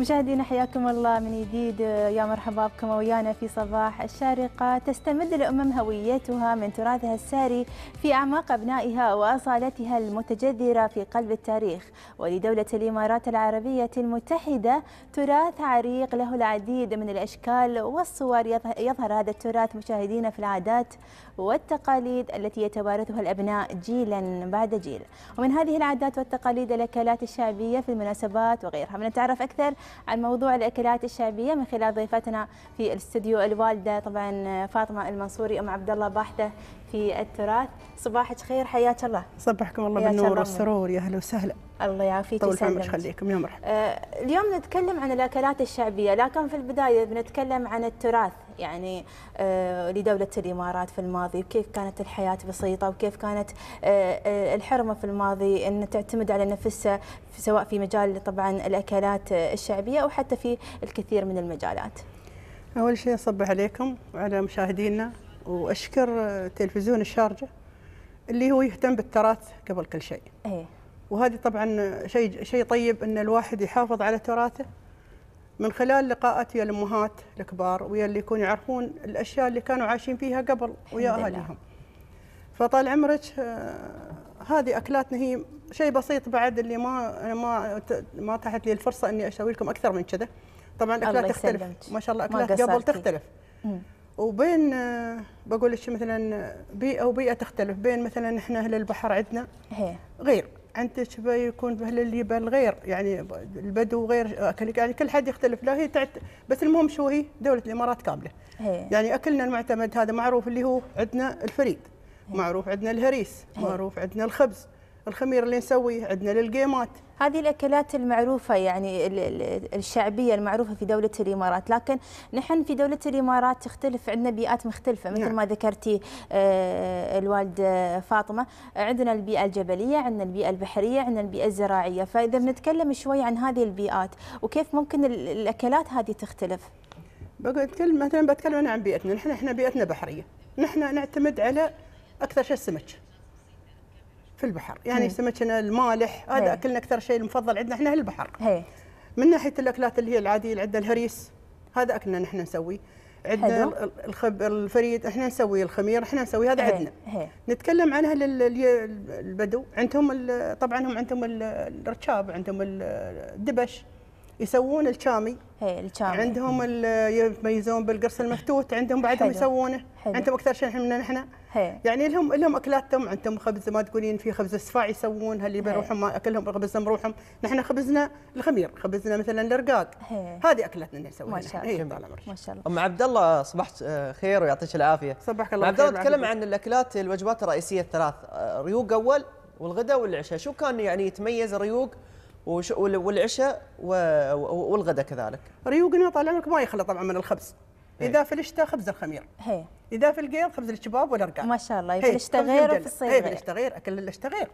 مشاهدينا حياكم الله من جديد آه، يا مرحبا بكم ويانا في صباح الشارقة تستمد الأمم هويتها من تراثها الساري في أعماق أبنائها وأصالتها المتجذرة في قلب التاريخ ولدولة الإمارات العربية المتحدة تراث عريق له العديد من الأشكال والصور يظهر هذا التراث مشاهدينا في العادات والتقاليد التي يتوارثها الأبناء جيلا بعد جيل ومن هذه العادات والتقاليد الأكلات الشعبية في المناسبات وغيرها بنتعرف أكثر عن موضوع الاكلات الشعبيه من خلال ضيفتنا في الاستديو الوالده طبعا فاطمه المنصوري ام عبد الله باحده في التراث صباحك خير حياك الله صبحكم الله بالنور والسرور يا اهلا وسهلا الله يعافيك طول عمرك خليكم يا مرحبا آه، اليوم نتكلم عن الاكلات الشعبيه لكن في البدايه بنتكلم عن التراث يعني آه، لدوله الامارات في الماضي وكيف كانت الحياه بسيطه وكيف كانت آه، الحرمه في الماضي ان تعتمد على نفسها سواء في مجال طبعا الاكلات الشعبيه او حتى في الكثير من المجالات اول شيء اصبح عليكم وعلى مشاهدينا واشكر تلفزيون الشارجه اللي هو يهتم بالتراث قبل كل شيء. ايه وهذه طبعا شيء شيء طيب ان الواحد يحافظ على تراثه من خلال لقاءات ويا الامهات الكبار ويا اللي يكون يعرفون الاشياء اللي كانوا عايشين فيها قبل ويا اهاليهم. فطال عمرك آه، هذه اكلاتنا هي شيء بسيط بعد اللي ما أنا ما ما تحت لي الفرصه اني اسوي لكم اكثر من كذا. طبعا الاكلات تختلف ما شاء الله اكلات قبل تختلف. مم. وبين آه، بقول لك مثلا آه، بيئه وبيئه تختلف بين مثلا احنا اهل البحر عندنا غير عندك بيكون اهل اليبل غير يعني البدو غير اكل آه، يعني كل حد يختلف لا هي تعت بس المهم شو هي دوله الامارات كامله هي. يعني اكلنا المعتمد هذا معروف اللي هو عندنا الفريد هي. معروف عندنا الهريس هي. معروف عندنا الخبز الخمير اللي نسويه عندنا للقيمات هذه الاكلات المعروفه يعني الشعبيه المعروفه في دوله الامارات لكن نحن في دوله الامارات تختلف عندنا بيئات مختلفه مثل نعم. ما ذكرتي آه، الوالده آه، فاطمه عندنا البيئه الجبليه عندنا البيئه البحريه عندنا البيئه الزراعيه فاذا بنتكلم شوي عن هذه البيئات وكيف ممكن الاكلات هذه تختلف بقول مثلا بتكلم عن بيئتنا نحن احنا بيئتنا بحريه نحن نعتمد على اكثر شيء السمك في البحر يعني سمكنا المالح هذا اكلنا اكثر شيء المفضل عندنا احنا البحر هي. من ناحيه الاكلات اللي هي العاديه اللي عندنا الهريس هذا اكلنا نحن نسويه عندنا الخب الفريد احنا نسوي الخمير احنا نسوي هذا عندنا نتكلم عنها البدو عندهم طبعا هم عندهم الرشاب عندهم الدبش يسوون الشامي هي الشامي عندهم يتميزون بالقرص المفتوت عندهم بعدهم يسوونه عندهم اكثر شيء احنا نحن يعني لهم لهم اكلاتهم عندهم خبز ما تقولين في خبز السفاع يسوونها اللي بروحهم اكلهم خبزهم بروحهم نحن خبزنا الخمير خبزنا مثلا الرقاق هذه اكلتنا اللي نسويها ما شاء الله ما شاء الله ام عبد الله صبحت آه، خير ويعطيك العافيه صبحك الله عبد الله تكلم عن الاكلات الوجبات الرئيسيه الثلاث آه، ريوق اول والغداء والعشاء شو كان يعني يتميز الريوق والعشاء والغداء كذلك ريوقنا طال عمرك ما يخلى طبعا من الخبز اذا في الشتاء خبز الخمير هي. اذا في القيض خبز الشباب والارقام ما شاء الله في الشتاء غير وفي الصيف غير في الشتاء غير اكل الشتاء غير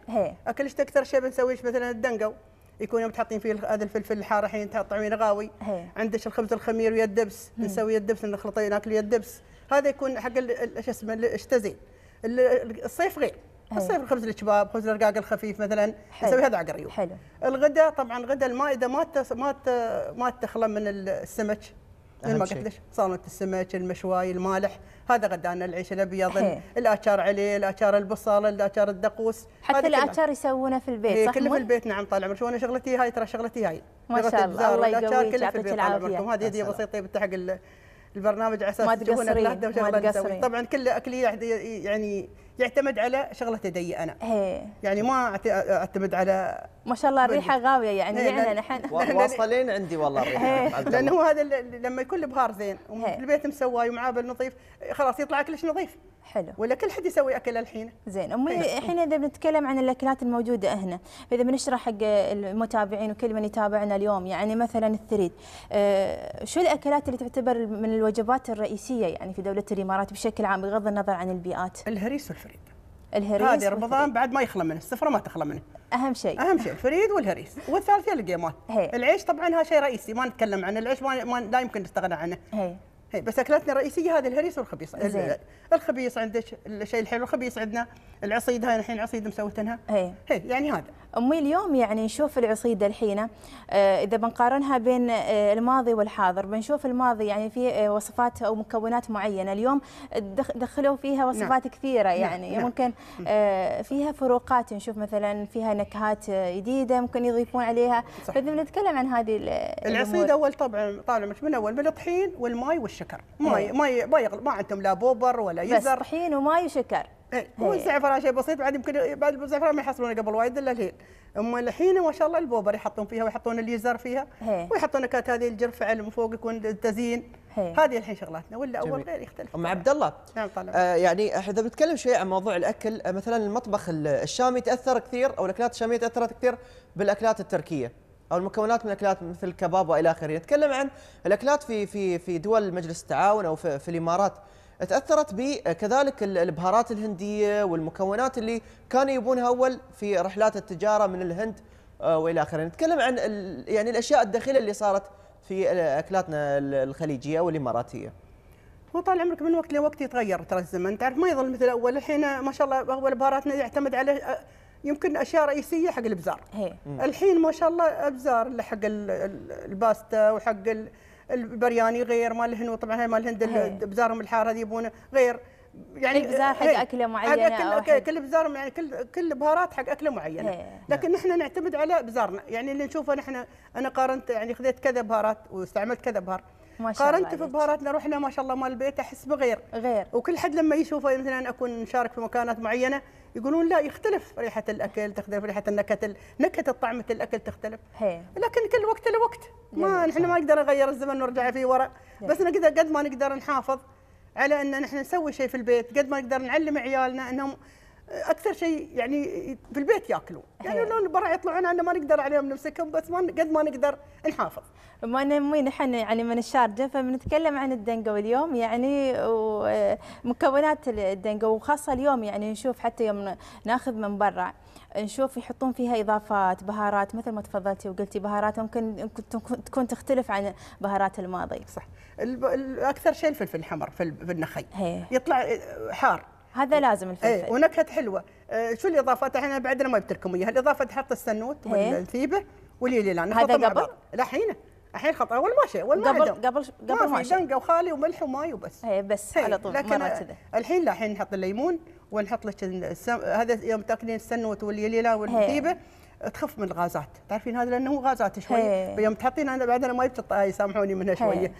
اكل الشتاء اكثر شيء بنسويه مثلا الدنقو يكون يوم تحطين فيه هذا الفلفل الحار الحين تقطعين غاوي عندك الخبز الخمير ويا الدبس نسوي الدبس نخلطه ناكل ويا الدبس هذا يكون حق شو اسمه الشتاء زين الصيف غير اصير خبز الكباب خبز الرقاق الخفيف مثلا اسوي هذا على حلو الغداء طبعا غداء المائده ما تس... ما ت... ما تخلى من السمك مثل ما قلت لك صالونه السمك المشواي المالح هذا غدانا العيش الابيض الاشار عليه الاشار البصل الاشار الدقوس حتى الاشار يسوونه في البيت إيه، صح كله في البيت نعم طال عمرك وانا شغلتي هاي ترى شغلتي هاي ما شاء الله الله يقويك يعطيك العافيه هذه هديه بسيطه بتحق البرنامج على اساس ما تقصرين طبعا كل اكلي يعني يعتمد على شغله تدي انا هي. إيه. يعني ما اعتمد على ما شاء الله الريحه غاويه يعني يعني نحن واصلين عندي والله إيه. الريحه لانه هذا لما يكون البهار زين والبيت مسواي ومعابل نظيف خلاص يطلع كلش نظيف حلو ولا كل حد يسوي اكل الحين زين امي الحين اذا بنتكلم عن الاكلات الموجوده هنا فاذا بنشرح حق المتابعين وكل من يتابعنا اليوم يعني مثلا الثريد أه شو الاكلات اللي تعتبر من الوجبات الرئيسيه يعني في دوله الامارات بشكل عام بغض النظر عن البيئات الهريس والفريد الهريس هذه رمضان بعد ما يخلى منه السفره ما تخلى منه اهم شيء اهم شيء الفريد والهريس والثالثه القيمات العيش طبعا هذا شيء رئيسي ما نتكلم عنه العيش ما, ما لا يمكن نستغنى عنه هي. إيه، بس اكلاتنا الرئيسيه هذه الهريسه والخبيص الخبيص عندك الشيء الحلو الخبيص عندنا العصيد هاي الحين عصيد مسوتنها هي. إيه. إيه، هي يعني هذا امي اليوم يعني نشوف العصيده الحين آه، اذا بنقارنها بين آه، الماضي والحاضر بنشوف الماضي يعني في آه، وصفات او مكونات معينه اليوم دخلوا فيها نعم. وصفات نعم. كثيره يعني نعم. ممكن فيها فروقات نشوف مثلا فيها نكهات جديده ممكن يضيفون عليها فاذا بنتكلم عن هذه العصيد اول طبعا طالع مش من اول من الطحين والماي والشكر وسكر ما ما إيه. ما يغل... ما عندهم لا بوبر ولا يزر بس طحين وماي وسكر اي والزعفران إيه. شيء بسيط بعد يمكن بعد الزعفران ما يحصلونه قبل وايد الا الحين اما الحين ما شاء الله البوبر يحطون فيها ويحطون اليزر فيها هي. إيه. ويحطون نكهات هذه الجرفة على من فوق يكون تزيين هذه الحين شغلاتنا ولا اول غير يختلف ام عبد الله نعم طلع آه يعني اذا بنتكلم شوي عن موضوع الاكل آه، مثلا المطبخ الشامي تاثر كثير او الاكلات الشاميه تاثرت كثير بالاكلات التركيه او المكونات من الاكلات مثل الكباب والى اخره، نتكلم عن الاكلات في في في دول مجلس التعاون او في, في الامارات تاثرت بكذلك البهارات الهنديه والمكونات اللي كانوا يبونها اول في رحلات التجاره من الهند آه، والى اخره، نتكلم عن يعني الاشياء الداخليه اللي صارت في اكلاتنا الخليجيه والاماراتيه. هو طال عمرك من وقت لوقت يتغير ترى الزمن تعرف ما يظل مثل اول الحين ما شاء الله اول بهاراتنا يعتمد على آه، يمكن اشياء رئيسيه حق الابزار هي. الحين ما شاء الله ابزار حق الباستا وحق البرياني غير مال الهند طبعا مال الهند ابزارهم الحاره هذه يبونه غير يعني ابزار حق اكله معينه حق أكل كل ابزار يعني كل كل بهارات حق اكله معينه هي. لكن نحن نعتمد على ابزارنا يعني اللي نشوفه نحن انا قارنت يعني خذيت كذا بهارات واستعملت كذا بهار ما شاء قارنت الله في بهاراتنا رحنا ما شاء الله مال البيت احس بغير غير وكل حد لما يشوفه مثلا اكون مشارك في مكانات معينه يقولون لا يختلف ريحه الاكل تختلف ريحه النكهه نكهه طعمه الاكل تختلف هي. لكن كل وقت له وقت ما نحن ما نقدر نغير الزمن ونرجع فيه ورا بس نقدر قد ما نقدر نحافظ على ان نحن نسوي شيء في البيت قد ما نقدر نعلم عيالنا انهم اكثر شيء يعني في البيت ياكلون يعني لو برا يطلعون انا ما نقدر عليهم نمسكهم بس ما قد ما نقدر نحافظ ما نمي نحن يعني من الشارجه فبنتكلم عن الدنقه اليوم يعني ومكونات آه، الدنقه وخاصه اليوم يعني نشوف حتى يوم ناخذ من برا نشوف يحطون فيها اضافات بهارات مثل ما تفضلتي وقلتي بهارات ممكن تكون تختلف عن بهارات الماضي صح اكثر شيء الفلفل الحمر في النخي هي. يطلع آه، حار هذا لازم الفلفل ايه ونكهه حلوه آه شو الاضافات احنا بعدنا ما بتركم اياها الاضافه تحط السنوت إيه. والثيبه واليليلان هذا قبل الحين الحين خطأ اول ما شيء اول ما قبل قبل قبل ما شيء دنقه وخالي وملح وماي وبس اي بس هي إيه، على طول لكن كذا الحين لا الحين نحط الليمون ونحط لك السم... هذا يوم تاكلين السنوت لا والثيبه إيه. تخف من الغازات تعرفين هذا لانه هو غازات شويه يوم تحطين انا بعد انا ما يبتط سامحوني منها شويه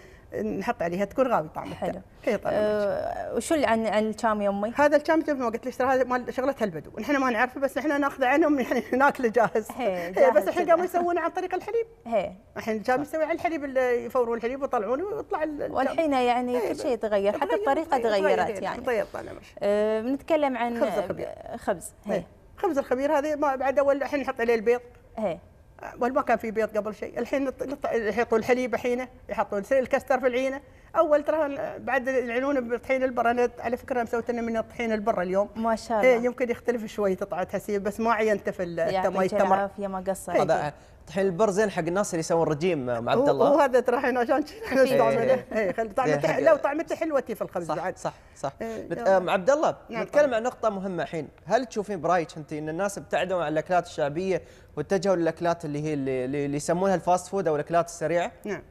نحط عليها تكون غاوي طعمها حلو هي أه وشو اللي عن عن الشام يا امي؟ هذا الشام ما قلت لك ترى هذا مال شغلتها البدو، نحن ما نعرفه بس احنا ناخذه عنهم يعني ناكله جاهز. هي جاهز بس الحين قاموا يسوونه عن طريق الحليب. هي الحين الشام يسوي على الحليب يفورون الحليب ويطلعونه ويطلع والحين يعني إيه، كل شيء تغير حتى الطريقه تغيرت يعني. تغير طال عمرك أه، بنتكلم عن خبز الخبير خبز هي. إيه. خبز الخبير هذا ما بعد اول الحين نحط عليه البيض. هي ما كان في بيض قبل شيء الحين يحطون الحليب الحين يحطون الكستر في العينه اول ترى بعد العنون بطحين البر انا على فكره مسويت لنا من الطحين البر اليوم ما شاء الله إيه يمكن يختلف شوي تطعت هسيب بس ما عينته في التمر التمر يا ما إيه. قصر طحين البر زين حق الناس اللي يسوون رجيم مع عبد الله وهذا ترى الحين عشان احنا نستعمله اي إيه، طعمته حلوه وطعمته حلوتي في الخبز صح بعد صح صح إيه، مع عبد الله نعم، نتكلم عن نقطه مهمه الحين هل تشوفين برايك انت ان الناس ابتعدوا عن الاكلات الشعبيه واتجهوا للاكلات اللي هي اللي, يسمونها الفاست فود او الاكلات السريعه؟ نعم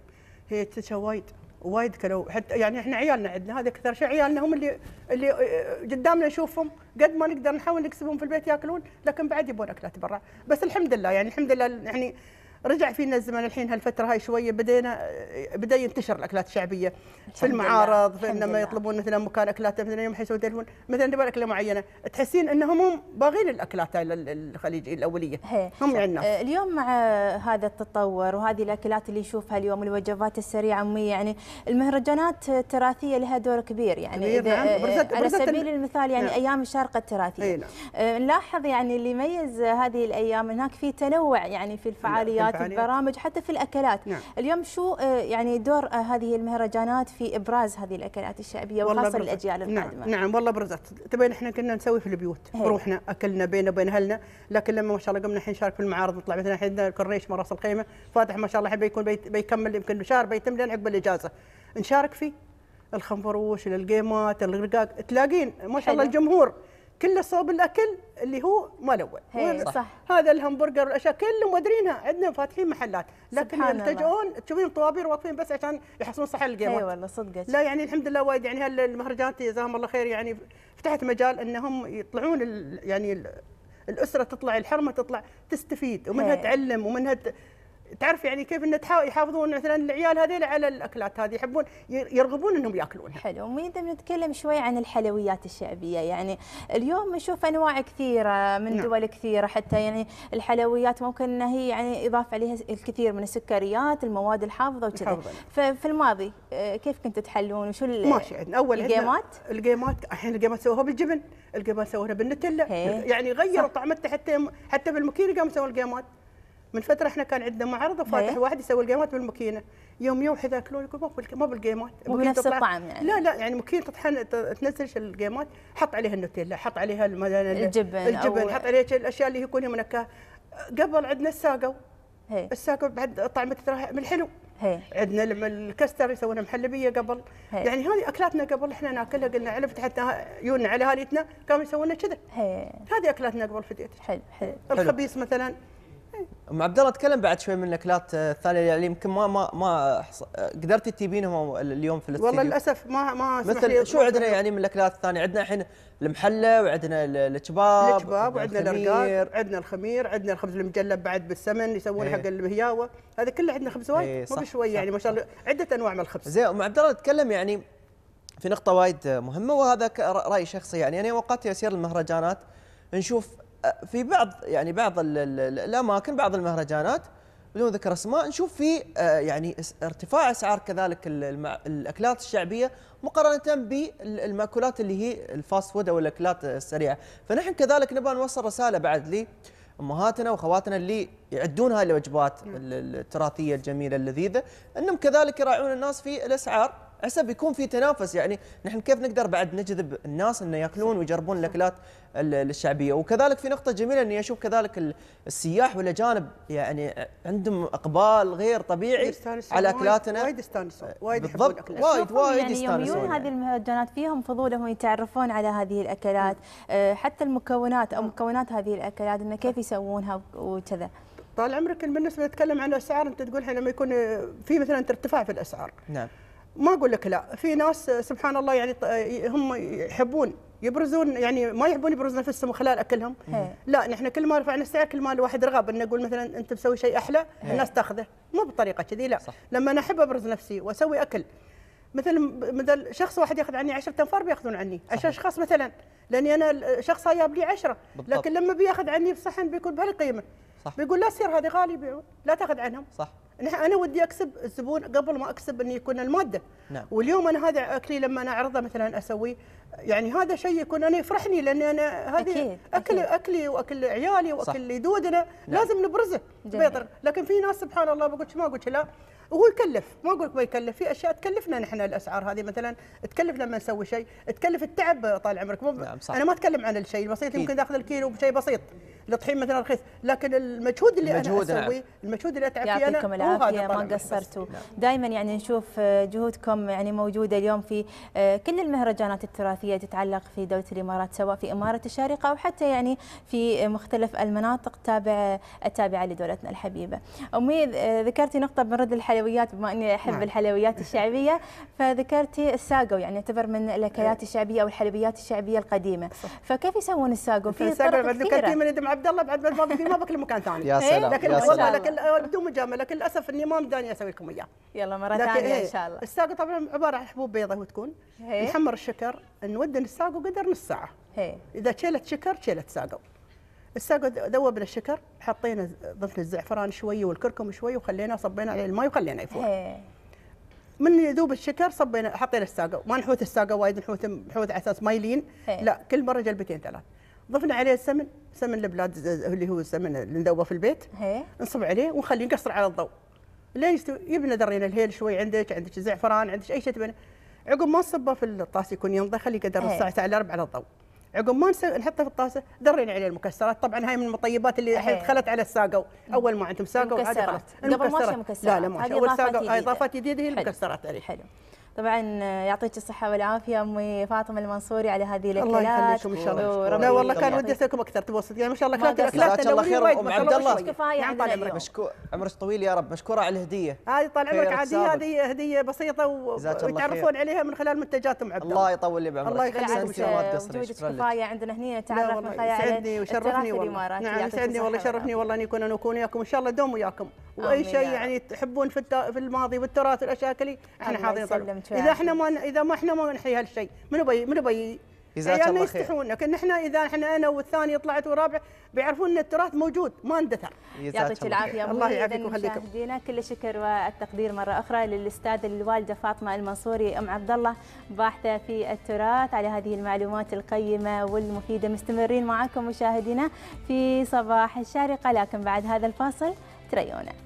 هي وايد وايد كانوا حتى يعني احنا عيالنا عندنا هذا اكثر شيء عيالنا هم اللي اللي آه، قدامنا نشوفهم قد ما نقدر نحاول نكسبهم في البيت ياكلون لكن بعد يبون اكلات برا بس الحمد لله يعني الحمد لله يعني رجع فينا الزمن الحين هالفتره هاي شويه بدينا بدا ينتشر الاكلات الشعبيه في المعارض في لما يطلبون مثلا مكان اكلات مثلا يوم يسوون تلفون مثلا تبغى اكله معينه تحسين انهم هم باغين الاكلات هاي الخليجيه الاوليه هي. هم يعني الناس آه، اليوم مع هذا التطور وهذه الاكلات اللي يشوفها اليوم الوجبات السريعه امي يعني المهرجانات التراثيه لها دور كبير يعني كبير إذا نعم. آه، برزت على سبيل سبيل المثال يعني نعم. ايام الشارقه التراثيه نعم. آه، نلاحظ يعني اللي يميز هذه الايام هناك في تنوع يعني في نعم، الفعاليات في يعني البرامج حتى في الاكلات نعم. اليوم شو آه، يعني دور آه، هذه المهرجانات في ابراز هذه الاكلات الشعبيه وخاصه للاجيال نعم، القادمه نعم. نعم والله برزت تبين احنا كنا نسوي في البيوت إيه. روحنا اكلنا بينا وبين اهلنا لكن لما ما شاء الله قمنا الحين نشارك في المعارض نطلع مثلا الحين الكورنيش مراس راس الخيمه فاتح ما شاء الله الحين بيكون بيكمل يمكن شهر بيتم لين عقب الاجازه نشارك فيه الخنفروش للقيمات الرقاق تلاقين ما شاء الله الجمهور كله صوب الاكل اللي هو ملون صح. هذا الهمبرجر والاشياء كلهم مدرينها عندنا فاتحين محلات لكن يلتجئون تشوفين طوابير واقفين بس عشان يحصلون صحه القيمه اي والله صدقك لا يعني الحمد لله وايد يعني هالمهرجانات جزاهم الله خير يعني فتحت مجال انهم يطلعون يعني الاسره تطلع الحرمه تطلع تستفيد ومنها هي. تعلم ومنها تعرف يعني كيف ان يحافظون مثلا العيال هذيل على الاكلات هذه يحبون يرغبون انهم ياكلونها. حلو وميدا بنتكلم شوي عن الحلويات الشعبيه يعني اليوم نشوف انواع كثيره من نعم. دول كثيره حتى يعني الحلويات ممكن ان هي يعني يضاف عليها الكثير من السكريات، المواد الحافظه وكذا. ففي الماضي آه، كيف كنتوا تحلون وشو ماشي عندنا اول الجيمات؟ الجيمات الحين الجيمات سووها بالجبن، الجيمات سووها بالنتله يعني غيروا طعمتها حتى حتى بالمكينه قاموا سووا الجيمات. من فتره احنا كان عندنا معرض فاتح واحد يسوي الجيمات بالماكينه يوم يوحد ياكلون يقول ما بالجيمات مو بنفس الطعم يعني لا لا يعني ماكينه تطحن تنزل الجيمات حط عليها النوتيلا حط عليها الجبن الجبن حط عليها الاشياء اللي يكون منكه قبل عندنا الساقو الساقو بعد طعمه ترى من الحلو هي. عندنا لما الكستر يسوونها محلبيه قبل هي. يعني هذه اكلاتنا قبل احنا ناكلها قلنا على حتى يونا على هاليتنا كانوا لنا كذا هذه اكلاتنا قبل في حلو حلو الخبيث مثلا ام عبد الله تكلم بعد شوي من الاكلات الثانيه يعني يمكن ما ما ما قدرتي تجيبينهم اليوم في الاستديو والله للاسف ما ما مثل شو عندنا يعني من الاكلات الثانيه عندنا الحين المحله وعندنا الكباب الكباب وعندنا الرقاق عندنا الخمير عندنا الخبز المجلب بعد بالسمن يسوون حق إيه. المهياوه هذا كله عندنا خبز وايد إيه، مو بشوي يعني ما شاء الله عده انواع من الخبز زين ام عبد الله تكلم يعني في نقطه وايد مهمه وهذا راي شخصي يعني انا اوقات يصير المهرجانات نشوف في بعض يعني بعض الاماكن بعض المهرجانات بدون ذكر اسماء نشوف في آه، يعني ارتفاع اسعار كذلك الاكلات الشعبيه مقارنه بالماكولات اللي هي الفاست فود او الاكلات السريعه، فنحن كذلك نبغى نوصل رساله بعد لامهاتنا واخواتنا اللي يعدون هاي الوجبات نعم. التراثيه الجميله اللذيذه انهم كذلك يراعون الناس في الاسعار هسه بيكون في تنافس يعني نحن كيف نقدر بعد نجذب الناس انه ياكلون ويجربون الاكلات الشعبيه وكذلك في نقطه جميله اني اشوف كذلك السياح والاجانب يعني عندهم اقبال غير طبيعي على اكلاتنا وايد استانسوا وايد يحبون وايد وايد يعني يميلون هذه المهرجانات فيهم فضولهم يتعرفون على هذه الاكلات أه، حتى المكونات او مكونات هذه الاكلات انه كيف يسوونها وكذا طال عمرك بالنسبه نتكلم عن الاسعار انت تقول لما يكون في مثلا ارتفاع في الاسعار نعم ما اقول لك لا في ناس سبحان الله يعني هم يحبون يبرزون يعني ما يحبون يبرزون نفسهم خلال اكلهم لا نحن كل ما رفعنا السعر كل ما الواحد رغب انه يقول مثلا انت مسوي شيء احلى الناس تاخذه مو بطريقه كذي لا صح. لما انا احب ابرز نفسي واسوي اكل مثل مثل شخص واحد ياخذ عني 10 تنفار بياخذون عني 10 اشخاص مثلا لاني انا شخص جاب لي 10 لكن لما بياخذ عني بصحن بيكون بهالقيمه بيقول لا تصير هذه غالي بيعون لا تاخذ عنهم صح انا ودي اكسب الزبون قبل ما اكسب ان يكون الماده نعم. واليوم انا هذا اكلي لما انا اعرضه مثلا اسوي يعني هذا شيء يكون انا يفرحني لان انا هذه أكيد. اكل أكيد. اكلي واكل عيالي واكل يدودنا نعم. لازم نبرزه بيطر لكن في ناس سبحان الله بقولك ما اقول لا وهو يكلف ما اقول لك ما يكلف في اشياء تكلفنا نحن الاسعار هذه مثلا تكلف لما نسوي شيء تكلف التعب طال عمرك مو نعم انا ما اتكلم عن الشيء البسيط يمكن تاخذ الكيلو بشيء بسيط الطحين مثلا رخيص لكن المجهود اللي المجهود انا نعم. اسويه المجهود اللي اتعب فيه انا يعطيكم العافيه ما قصرتوا نعم. دائما يعني نشوف آه، جهودكم يعني موجوده اليوم في آه، كل المهرجانات التراثيه تتعلق في دوله الامارات سواء في اماره الشارقه او حتى يعني في مختلف المناطق التابعه التابعه لدولتنا الحبيبه امي آه، ذكرتي نقطه بنرد الحلويات بما اني احب نعم. الحلويات الشعبيه فذكرتي الساقو يعني يعتبر من الاكلات إيه. الشعبيه او الحلويات الشعبيه القديمه صح. فكيف يسوون الساقو في طرق كثيره عبد الله بعد ما في ما بكلمه مكان ثاني يا سلام لكن يا سلام لكن آه، بدون مجامله لكن للاسف اني ما مداني اسوي لكم اياه يلا مره ثانيه إيه، ان شاء الله الساقه طبعا عباره عن حبوب بيضه وتكون إيه. نحمر الشكر نودن الساقه قدر نص ساعه هي. إيه. اذا شلت شكر شلت ساقه الساقه ذوبنا الشكر حطينا ضفنا الزعفران شوي والكركم شوي وخلينا صبينا عليه الماء وخلينا يفور من يذوب الشكر صبينا حطينا الساقه ما نحوث الساقه وايد نحوث نحوث على اساس ما يلين لا كل مره جلبتين ثلاث ضفنا عليه السمن سمن البلاد اللي هو السمن اللي ندوه في البيت نصب عليه ونخليه نقصر على الضوء لا يستوي يبنى درينا الهيل شوي عندك عندك زعفران عندك اي شيء تبنى عقب ما نصبه في الطاس يكون ينضى خليه قدر نص ساعه الا ربع على الضوء عقب ما نحطه في الطاسه درينا عليه المكسرات طبعا هاي من المطيبات اللي الحين دخلت على الساقو اول ما عندهم ساقو ما خلاص المكسرات لا لا ما اول الله اضافات جديده هي المكسرات عليه حلو طبعا يعطيك الصحه والعافيه امي فاطمه المنصوري على هذه الاكلات الله يخليكم ان شاء الله لا والله كان ودي اسالكم اكثر تبسط يعني ما شاء الله كانت الاكلات الله خير ام عبد الله كفايه نعم، عمرك مشكور عمرك طويل يا رب مشكوره على الهديه هذه طال عمرك عاديه هذه هديه بسيطه ويتعرفون عليها من خلال منتجاتهم عبد الله الله يطول لي بعمرك الله يخليكم الله كفايه عندنا هنا نتعرف من خيال يسعدني ويشرفني والله نعم، يسعدني والله يشرفني والله ان يكون انا وياكم ان شاء الله دوم وياكم واي شيء يعني تحبون في في الماضي والتراث الاشاكلي احنا حاضرين طلب اذا احنا ما اذا ما احنا ما نحيي هالشيء منو بي منو بي يعني الله خير يستحون لكن احنا اذا احنا انا والثاني طلعت ورابع بيعرفون ان التراث موجود ما اندثر يعطيك العافيه الله يعافيك ويخليكم مشاهدينا كل الشكر والتقدير مره اخرى للاستاذ الوالده فاطمه المنصوري ام عبد الله باحثه في التراث على هذه المعلومات القيمه والمفيده مستمرين معكم مشاهدينا في صباح الشارقه لكن بعد هذا الفاصل تريونا